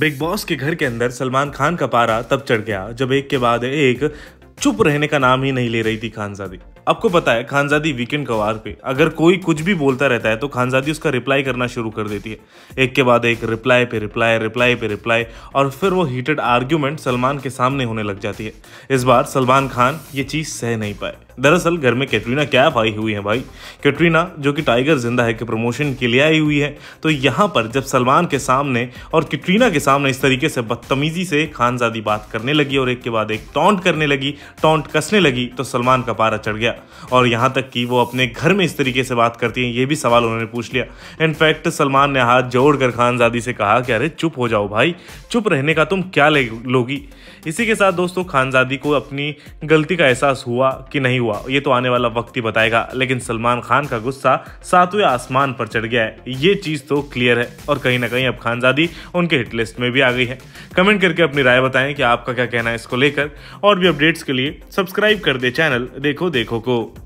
big boss के घर के अंदर सलमान खान का पारा तब चढ़ गया जब एक के बाद एक चुप रहने का नाम ही नहीं ले रही थी खानजादी आपको पता है खानजादी वीकेंड कवार पे अगर कोई कुछ भी बोलता रहता है तो खानजादी उसका रिप्लाई करना शुरू कर देती है एक के बाद एक रिप्लाई पे रिप्लाई रिप्लाई पे रिप्लाई और फिर वो हीटेड आर्ग्यूमेंट सलमान के सामने होने लग जाती है इस बार सलमान खान ये चीज़ सह नहीं पाए दरअसल घर में कैटरीना कैफ आई हुई है भाई कैटरीना जो कि टाइगर जिंदा है के प्रमोशन के लिए आई हुई है तो यहाँ पर जब सलमान के सामने और कैटरीना के सामने इस तरीके से बदतमीजी से खानजादी बात करने लगी और एक के बाद एक टॉन्ट करने लगी टॉन्ट कसने लगी तो सलमान का पारा चढ़ गया और यहाँ तक कि वो अपने घर में इस तरीके से बात करती हैं ये भी सवाल उन्होंने पूछ लिया इनफैक्ट सलमान ने हाथ जोड़ कर खानजादी से कहा कि अरे चुप हो जाओ भाई चुप रहने का तुम क्या ले लोगी इसी के साथ दोस्तों खानजादी को अपनी गलती का एहसास हुआ कि नहीं हुआ ये तो आने वाला वक्त ही बताएगा लेकिन सलमान खान का गुस्सा सातवें आसमान पर चढ़ गया है ये चीज़ तो क्लियर है और कहीं ना कहीं अब खानजादी उनके हिट लिस्ट में भी आ गई है कमेंट करके अपनी राय बताएं कि आपका क्या कहना है इसको लेकर और भी अपडेट्स के लिए सब्सक्राइब कर दे चैनल देखो देखो को ficou